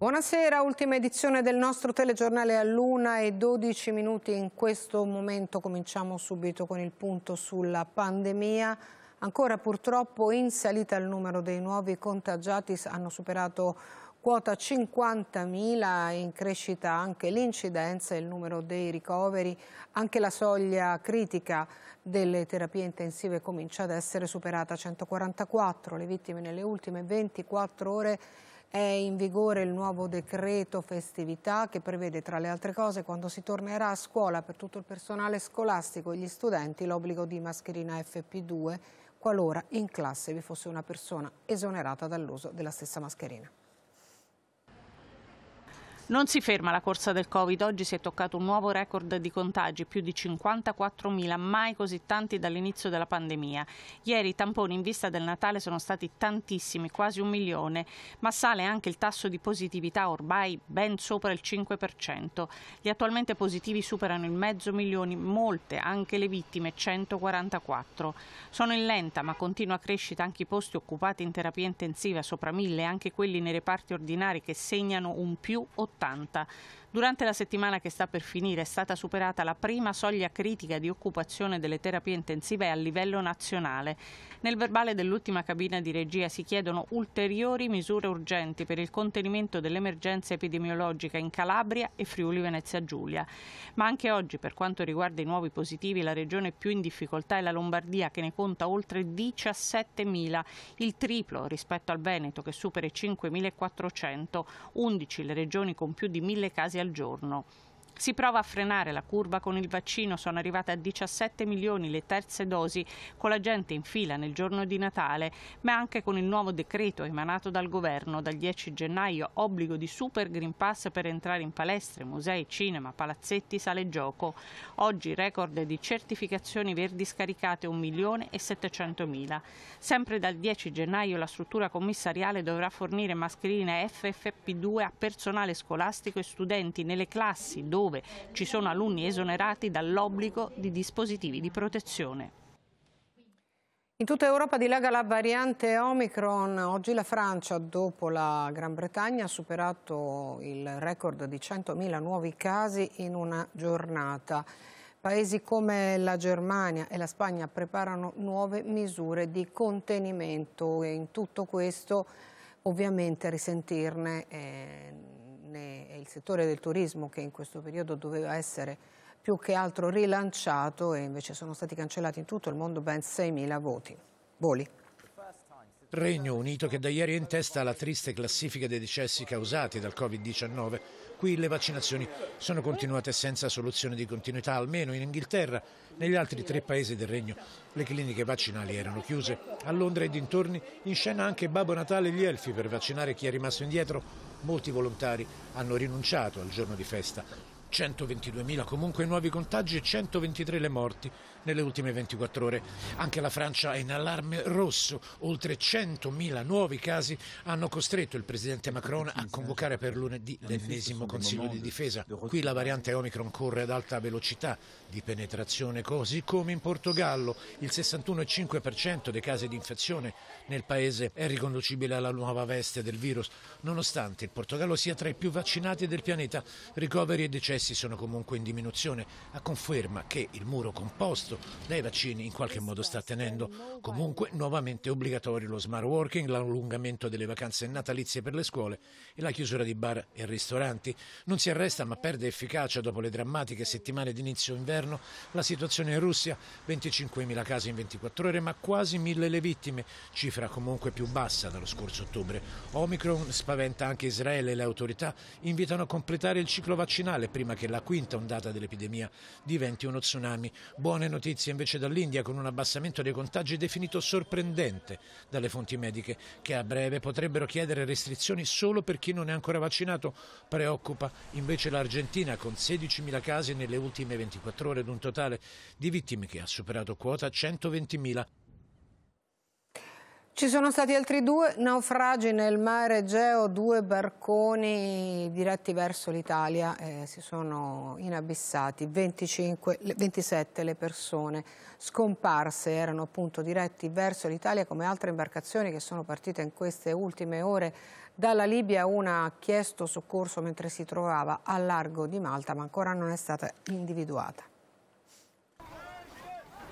Buonasera, ultima edizione del nostro telegiornale all'una e 12 minuti in questo momento. Cominciamo subito con il punto sulla pandemia. Ancora purtroppo in salita il numero dei nuovi contagiati, hanno superato quota 50.000, in crescita anche l'incidenza e il numero dei ricoveri, anche la soglia critica delle terapie intensive comincia ad essere superata, 144 le vittime nelle ultime 24 ore è in vigore il nuovo decreto festività che prevede tra le altre cose quando si tornerà a scuola per tutto il personale scolastico e gli studenti l'obbligo di mascherina FP2 qualora in classe vi fosse una persona esonerata dall'uso della stessa mascherina. Non si ferma la corsa del Covid, oggi si è toccato un nuovo record di contagi, più di 54.000, mai così tanti dall'inizio della pandemia. Ieri i tamponi in vista del Natale sono stati tantissimi, quasi un milione, ma sale anche il tasso di positività ormai ben sopra il 5%. Gli attualmente positivi superano il mezzo milione, molte anche le vittime, 144. Sono in lenta ma continua crescita anche i posti occupati in terapia intensiva, sopra mille, anche quelli nei reparti ordinari che segnano un più 8%. 70 Durante la settimana che sta per finire è stata superata la prima soglia critica di occupazione delle terapie intensive a livello nazionale. Nel verbale dell'ultima cabina di regia si chiedono ulteriori misure urgenti per il contenimento dell'emergenza epidemiologica in Calabria e Friuli Venezia Giulia. Ma anche oggi, per quanto riguarda i nuovi positivi, la regione più in difficoltà è la Lombardia che ne conta oltre 17.000, il triplo rispetto al Veneto che supera i 5.400, 11 le regioni con più di 1.000 casi al giorno. Si prova a frenare la curva con il vaccino, sono arrivate a 17 milioni le terze dosi con la gente in fila nel giorno di Natale, ma anche con il nuovo decreto emanato dal governo dal 10 gennaio, obbligo di super Green Pass per entrare in palestre, musei, cinema, palazzetti, sale gioco. Oggi record di certificazioni verdi scaricate 1 milione e 700 mila. Sempre dal 10 gennaio la struttura commissariale dovrà fornire mascherine FFP2 a personale scolastico e studenti nelle classi dove dove ci sono alunni esonerati dall'obbligo di dispositivi di protezione. In tutta Europa dilaga la variante Omicron. Oggi la Francia, dopo la Gran Bretagna, ha superato il record di 100.000 nuovi casi in una giornata. Paesi come la Germania e la Spagna preparano nuove misure di contenimento e in tutto questo ovviamente risentirne eh, il settore del turismo che in questo periodo doveva essere più che altro rilanciato e invece sono stati cancellati in tutto il mondo ben 6.000 voti, voli. Regno Unito che da ieri è in testa alla triste classifica dei decessi causati dal Covid-19 Qui le vaccinazioni sono continuate senza soluzione di continuità, almeno in Inghilterra. Negli altri tre paesi del regno le cliniche vaccinali erano chiuse. A Londra e dintorni in scena anche Babbo Natale e gli Elfi per vaccinare chi è rimasto indietro. Molti volontari hanno rinunciato al giorno di festa. 122.000 comunque nuovi contagi e 123 le morti nelle ultime 24 ore. Anche la Francia è in allarme rosso, oltre 100.000 nuovi casi hanno costretto il presidente Macron a convocare per lunedì l'ennesimo Consiglio di difesa. Qui la variante Omicron corre ad alta velocità di penetrazione, così come in Portogallo. Il 61,5% dei casi di infezione nel paese è riconducibile alla nuova veste del virus, nonostante il Portogallo sia tra i più vaccinati del pianeta. Ricoveri e decessi decessi sono comunque in diminuzione, a conferma che il muro composto dai vaccini in qualche modo sta tenendo. Comunque nuovamente obbligatorio lo smart working, l'allungamento delle vacanze natalizie per le scuole e la chiusura di bar e ristoranti. Non si arresta ma perde efficacia dopo le drammatiche settimane d'inizio inverno la situazione in Russia, 25.000 casi in 24 ore ma quasi 1.000 le vittime, cifra comunque più bassa dallo scorso ottobre. Omicron spaventa anche Israele e le autorità invitano a completare il ciclo vaccinale prima prima che la quinta ondata dell'epidemia diventi uno tsunami. Buone notizie invece dall'India con un abbassamento dei contagi definito sorprendente dalle fonti mediche che a breve potrebbero chiedere restrizioni solo per chi non è ancora vaccinato. Preoccupa invece l'Argentina con 16.000 casi nelle ultime 24 ore ed un totale di vittime che ha superato quota 120.000. Ci sono stati altri due naufragi nel mare Egeo, due barconi diretti verso l'Italia, eh, si sono inabissati, 25, 27 le persone scomparse, erano appunto diretti verso l'Italia come altre imbarcazioni che sono partite in queste ultime ore dalla Libia, una ha chiesto soccorso mentre si trovava a largo di Malta ma ancora non è stata individuata.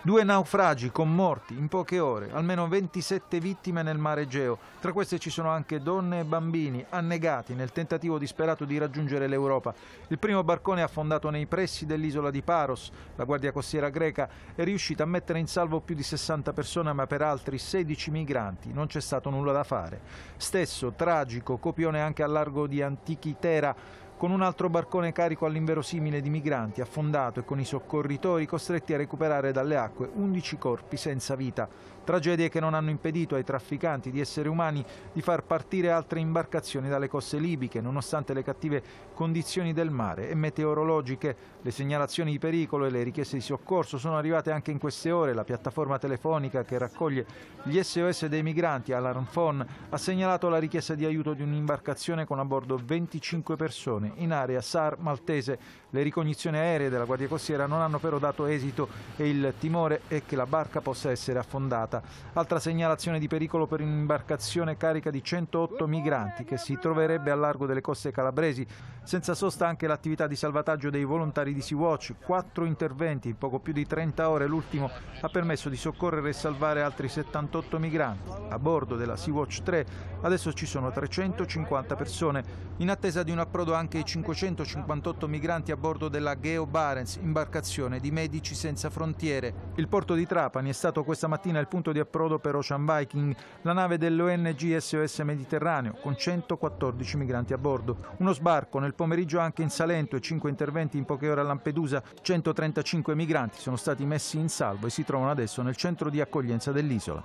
Due naufragi con morti in poche ore, almeno 27 vittime nel mare Egeo. Tra queste ci sono anche donne e bambini annegati nel tentativo disperato di raggiungere l'Europa. Il primo barcone affondato nei pressi dell'isola di Paros. La Guardia Costiera greca è riuscita a mettere in salvo più di 60 persone, ma per altri 16 migranti non c'è stato nulla da fare. Stesso tragico copione anche al largo di Antichitera con un altro barcone carico all'inverosimile di migranti affondato e con i soccorritori costretti a recuperare dalle acque 11 corpi senza vita, Tragedie che non hanno impedito ai trafficanti di esseri umani di far partire altre imbarcazioni dalle coste libiche, nonostante le cattive condizioni del mare e meteorologiche. Le segnalazioni di pericolo e le richieste di soccorso sono arrivate anche in queste ore. La piattaforma telefonica che raccoglie gli SOS dei migranti, Alarmphone, ha segnalato la richiesta di aiuto di un'imbarcazione con a bordo 25 persone in area SAR maltese. Le ricognizioni aeree della Guardia Costiera non hanno però dato esito e il timore è che la barca possa essere affondata. Macerata. Altra segnalazione di pericolo per un'imbarcazione carica di 108 migranti che si troverebbe a largo delle coste calabresi. Senza sosta anche l'attività di salvataggio dei volontari di Sea-Watch. Quattro interventi in poco più di 30 ore, l'ultimo ha permesso di soccorrere e salvare altri 78 migranti. A bordo della Sea-Watch 3 adesso ci sono 350 persone, in attesa di un approdo anche i 558 migranti a bordo della Geo Barents, imbarcazione di Medici Senza Frontiere. Il porto di Trapani è stato questa mattina il punto punto di approdo per Ocean Viking, la nave dell'ONG SOS Mediterraneo, con 114 migranti a bordo. Uno sbarco nel pomeriggio anche in Salento e 5 interventi in poche ore a Lampedusa. 135 migranti sono stati messi in salvo e si trovano adesso nel centro di accoglienza dell'isola.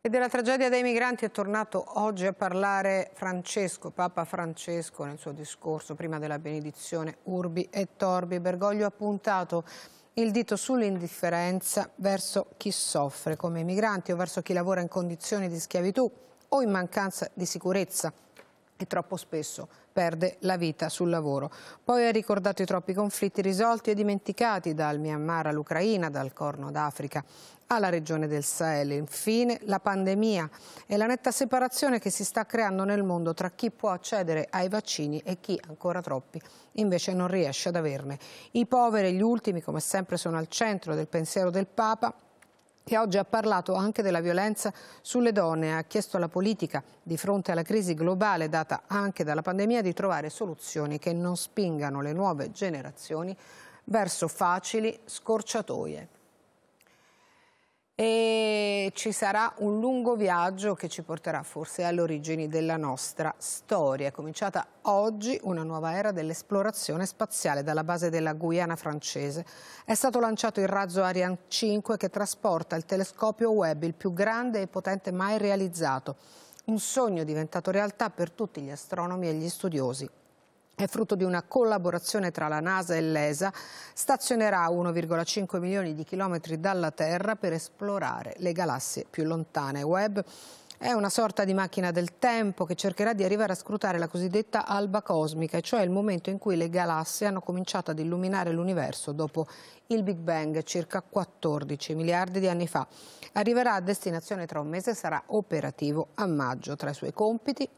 E della tragedia dei migranti è tornato oggi a parlare Francesco, Papa Francesco, nel suo discorso prima della benedizione Urbi e Torbi. Bergoglio ha puntato il dito sull'indifferenza verso chi soffre come i migranti o verso chi lavora in condizioni di schiavitù o in mancanza di sicurezza e troppo spesso perde la vita sul lavoro. Poi ha ricordato i troppi conflitti risolti e dimenticati dal Myanmar all'Ucraina, dal Corno d'Africa alla regione del Sahel. Infine la pandemia e la netta separazione che si sta creando nel mondo tra chi può accedere ai vaccini e chi, ancora troppi, invece non riesce ad averne. I poveri e gli ultimi, come sempre, sono al centro del pensiero del Papa che oggi ha parlato anche della violenza sulle donne e ha chiesto alla politica, di fronte alla crisi globale data anche dalla pandemia, di trovare soluzioni che non spingano le nuove generazioni verso facili scorciatoie e ci sarà un lungo viaggio che ci porterà forse alle origini della nostra storia. È cominciata oggi una nuova era dell'esplorazione spaziale dalla base della Guyana francese. È stato lanciato il razzo Ariane 5 che trasporta il telescopio Webb, il più grande e potente mai realizzato. Un sogno diventato realtà per tutti gli astronomi e gli studiosi è frutto di una collaborazione tra la NASA e l'ESA, stazionerà 1,5 milioni di chilometri dalla Terra per esplorare le galassie più lontane. Webb è una sorta di macchina del tempo che cercherà di arrivare a scrutare la cosiddetta alba cosmica, cioè il momento in cui le galassie hanno cominciato ad illuminare l'universo dopo il Big Bang circa 14 miliardi di anni fa. Arriverà a destinazione tra un mese e sarà operativo a maggio. Tra i suoi compiti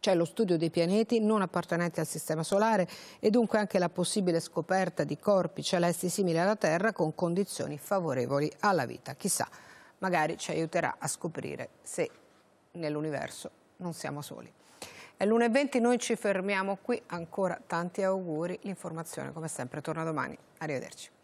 cioè lo studio dei pianeti non appartenenti al Sistema Solare e dunque anche la possibile scoperta di corpi celesti simili alla Terra con condizioni favorevoli alla vita. Chissà, magari ci aiuterà a scoprire se nell'universo non siamo soli. È l'1.20, noi ci fermiamo qui, ancora tanti auguri, l'informazione come sempre torna domani, arrivederci.